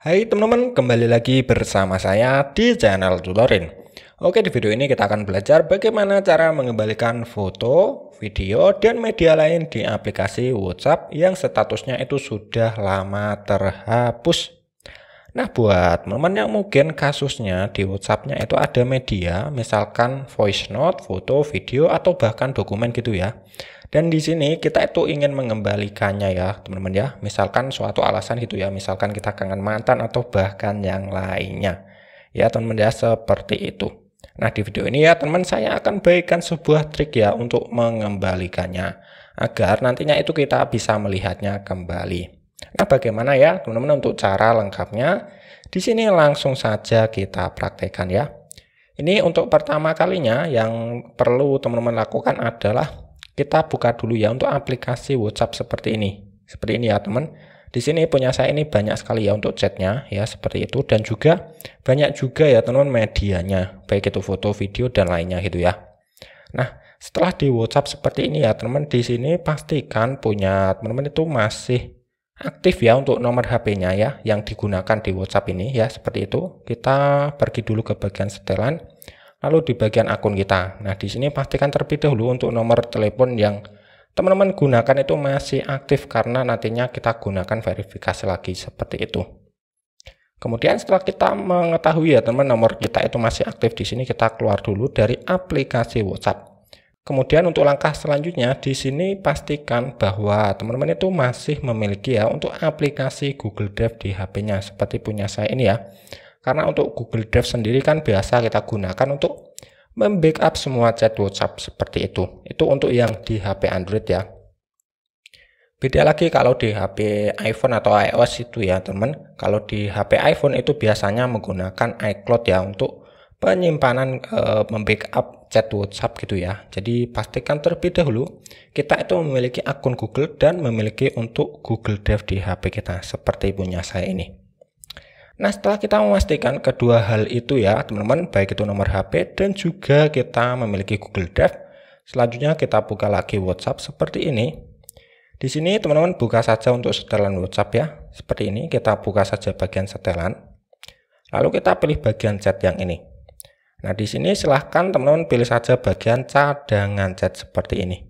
Hai teman-teman, kembali lagi bersama saya di channel Tutorin. Oke, di video ini kita akan belajar bagaimana cara mengembalikan foto, video, dan media lain di aplikasi WhatsApp yang statusnya itu sudah lama terhapus. Nah, buat teman-teman yang mungkin kasusnya di WhatsApp-nya itu ada media, misalkan voice note, foto, video, atau bahkan dokumen gitu ya. Dan di sini kita itu ingin mengembalikannya ya, teman-teman ya. Misalkan suatu alasan gitu ya, misalkan kita kangen mantan atau bahkan yang lainnya. Ya, teman-teman ya, seperti itu. Nah, di video ini ya, teman saya akan berikan sebuah trik ya untuk mengembalikannya agar nantinya itu kita bisa melihatnya kembali. Nah, bagaimana ya teman-teman untuk cara lengkapnya? Di sini langsung saja kita praktekkan ya. Ini untuk pertama kalinya yang perlu teman-teman lakukan adalah kita buka dulu ya untuk aplikasi WhatsApp seperti ini. Seperti ini ya teman. Di sini punya saya ini banyak sekali ya untuk chatnya ya seperti itu dan juga banyak juga ya teman medianya baik itu foto, video dan lainnya gitu ya. Nah setelah di WhatsApp seperti ini ya teman di sini pastikan punya teman-teman itu masih aktif ya untuk nomor HP-nya ya yang digunakan di WhatsApp ini ya seperti itu. Kita pergi dulu ke bagian setelan lalu di bagian akun kita. Nah, di sini pastikan terlebih dahulu untuk nomor telepon yang teman-teman gunakan itu masih aktif karena nantinya kita gunakan verifikasi lagi seperti itu. Kemudian setelah kita mengetahui ya teman nomor kita itu masih aktif di sini kita keluar dulu dari aplikasi WhatsApp. Kemudian untuk langkah selanjutnya di sini pastikan bahwa teman-teman itu masih memiliki ya untuk aplikasi Google Drive di HP-nya seperti punya saya ini ya. Karena untuk Google Drive sendiri kan biasa kita gunakan untuk membackup semua chat WhatsApp seperti itu. Itu untuk yang di HP Android ya. Beda lagi kalau di HP iPhone atau iOS itu ya teman. Kalau di HP iPhone itu biasanya menggunakan iCloud ya untuk penyimpanan e, membackup chat WhatsApp gitu ya. Jadi pastikan terlebih dahulu kita itu memiliki akun Google dan memiliki untuk Google Drive di HP kita seperti punya saya ini. Nah setelah kita memastikan kedua hal itu ya teman-teman baik itu nomor HP dan juga kita memiliki Google Drive selanjutnya kita buka lagi WhatsApp seperti ini di sini teman-teman buka saja untuk setelan WhatsApp ya seperti ini kita buka saja bagian setelan lalu kita pilih bagian chat yang ini nah di sini silahkan teman-teman pilih saja bagian cadangan chat seperti ini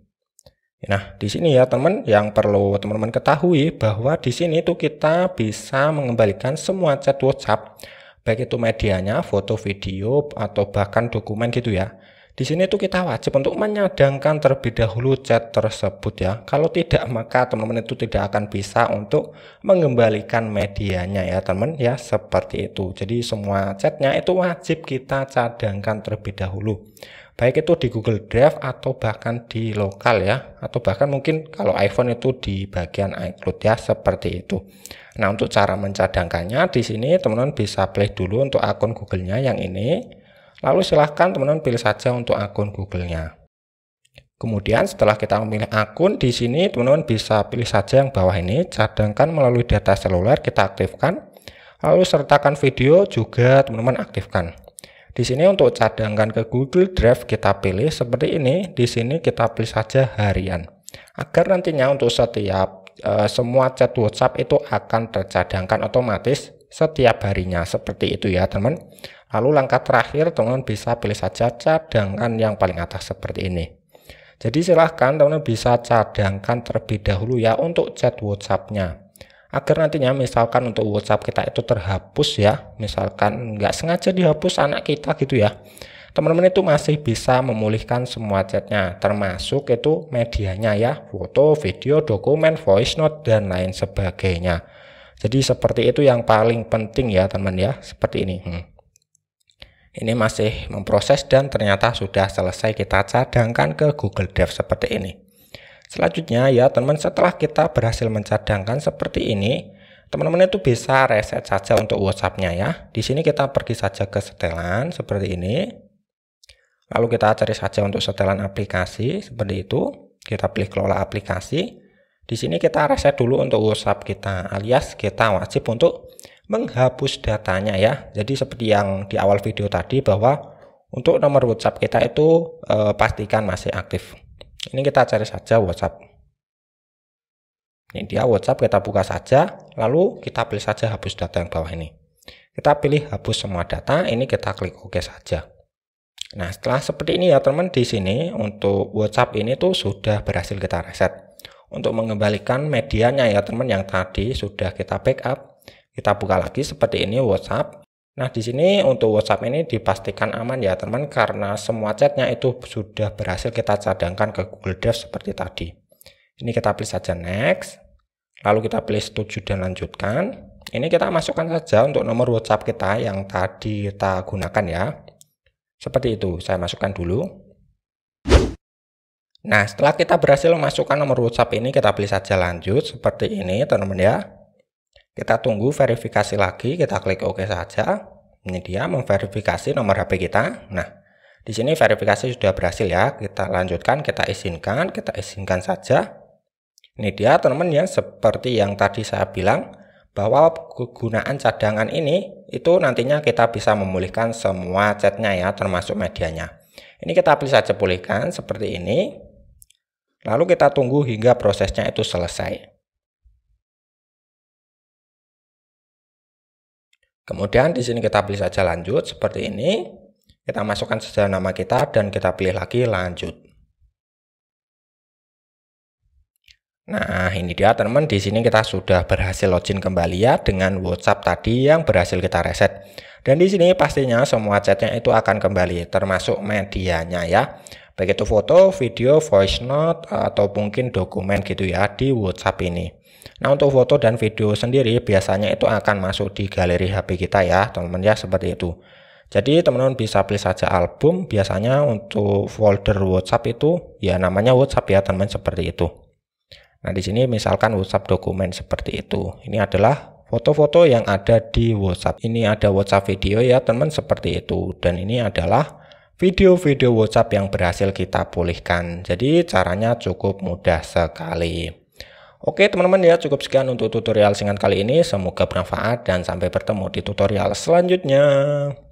Nah, di sini ya teman yang perlu teman-teman ketahui bahwa di sini itu kita bisa mengembalikan semua chat WhatsApp, baik itu medianya, foto, video, atau bahkan dokumen gitu ya. Di sini itu kita wajib untuk menyadangkan terlebih dahulu chat tersebut ya. Kalau tidak maka teman-teman itu tidak akan bisa untuk mengembalikan medianya ya teman ya seperti itu. Jadi semua chatnya itu wajib kita cadangkan terlebih dahulu baik itu di Google Drive atau bahkan di lokal ya atau bahkan mungkin kalau iPhone itu di bagian iCloud ya seperti itu nah untuk cara mencadangkannya di sini teman-teman bisa play dulu untuk akun Google-nya yang ini lalu silahkan teman-teman pilih saja untuk akun Google-nya kemudian setelah kita memilih akun di sini teman-teman bisa pilih saja yang bawah ini cadangkan melalui data seluler kita aktifkan lalu sertakan video juga teman-teman aktifkan di sini untuk cadangkan ke Google Drive kita pilih seperti ini. Di sini kita pilih saja harian. Agar nantinya untuk setiap e, semua chat WhatsApp itu akan tercadangkan otomatis setiap harinya seperti itu ya teman. Lalu langkah terakhir teman bisa pilih saja cadangkan yang paling atas seperti ini. Jadi silahkan teman bisa cadangkan terlebih dahulu ya untuk chat WhatsApp-nya agar nantinya misalkan untuk WhatsApp kita itu terhapus ya misalkan nggak sengaja dihapus anak kita gitu ya teman-teman itu masih bisa memulihkan semua chatnya termasuk itu medianya ya foto video dokumen voice note dan lain sebagainya jadi seperti itu yang paling penting ya teman ya seperti ini hmm. ini masih memproses dan ternyata sudah selesai kita cadangkan ke Google Drive seperti ini Selanjutnya ya teman setelah kita berhasil mencadangkan seperti ini, teman-teman itu bisa reset saja untuk WhatsApp-nya ya. Di sini kita pergi saja ke setelan seperti ini. Lalu kita cari saja untuk setelan aplikasi seperti itu. Kita pilih kelola aplikasi. Di sini kita reset dulu untuk WhatsApp kita alias kita wajib untuk menghapus datanya ya. Jadi seperti yang di awal video tadi bahwa untuk nomor WhatsApp kita itu eh, pastikan masih aktif. Ini kita cari saja WhatsApp. Ini dia WhatsApp kita buka saja, lalu kita pilih saja hapus data yang bawah ini. Kita pilih hapus semua data, ini kita klik OK saja. Nah setelah seperti ini ya teman di sini untuk WhatsApp ini tuh sudah berhasil kita reset. Untuk mengembalikan medianya ya teman yang tadi sudah kita backup, kita buka lagi seperti ini WhatsApp. Nah, di sini untuk WhatsApp ini dipastikan aman ya teman karena semua chatnya itu sudah berhasil kita cadangkan ke Google Drive seperti tadi. Ini kita pilih saja next, lalu kita pilih setuju dan lanjutkan. Ini kita masukkan saja untuk nomor WhatsApp kita yang tadi kita gunakan ya. Seperti itu, saya masukkan dulu. Nah, setelah kita berhasil memasukkan nomor WhatsApp ini, kita pilih saja lanjut seperti ini teman-teman ya. Kita tunggu verifikasi lagi, kita klik OK saja. Ini dia memverifikasi nomor HP kita. Nah, di sini verifikasi sudah berhasil ya. Kita lanjutkan, kita izinkan, kita izinkan saja. Ini dia teman-teman ya, seperti yang tadi saya bilang bahwa kegunaan cadangan ini itu nantinya kita bisa memulihkan semua chatnya ya termasuk medianya ini kita pilih saja pulihkan seperti ini lalu kita tunggu hingga prosesnya itu selesai Kemudian di sini kita pilih saja lanjut seperti ini. Kita masukkan saja nama kita dan kita pilih lagi lanjut. Nah, ini dia teman, di sini kita sudah berhasil login kembali ya dengan WhatsApp tadi yang berhasil kita reset. Dan di sini pastinya semua chatnya itu akan kembali termasuk medianya ya baik itu foto, video, voice note, atau mungkin dokumen gitu ya di WhatsApp ini. Nah untuk foto dan video sendiri biasanya itu akan masuk di galeri HP kita ya teman-teman ya seperti itu. Jadi teman-teman bisa pilih saja album, biasanya untuk folder WhatsApp itu ya namanya WhatsApp ya teman-teman seperti itu. Nah di sini misalkan WhatsApp dokumen seperti itu. Ini adalah foto-foto yang ada di WhatsApp. Ini ada WhatsApp video ya teman seperti itu dan ini adalah video-video WhatsApp yang berhasil kita pulihkan. Jadi caranya cukup mudah sekali. Oke teman-teman ya cukup sekian untuk tutorial singkat kali ini. Semoga bermanfaat dan sampai bertemu di tutorial selanjutnya.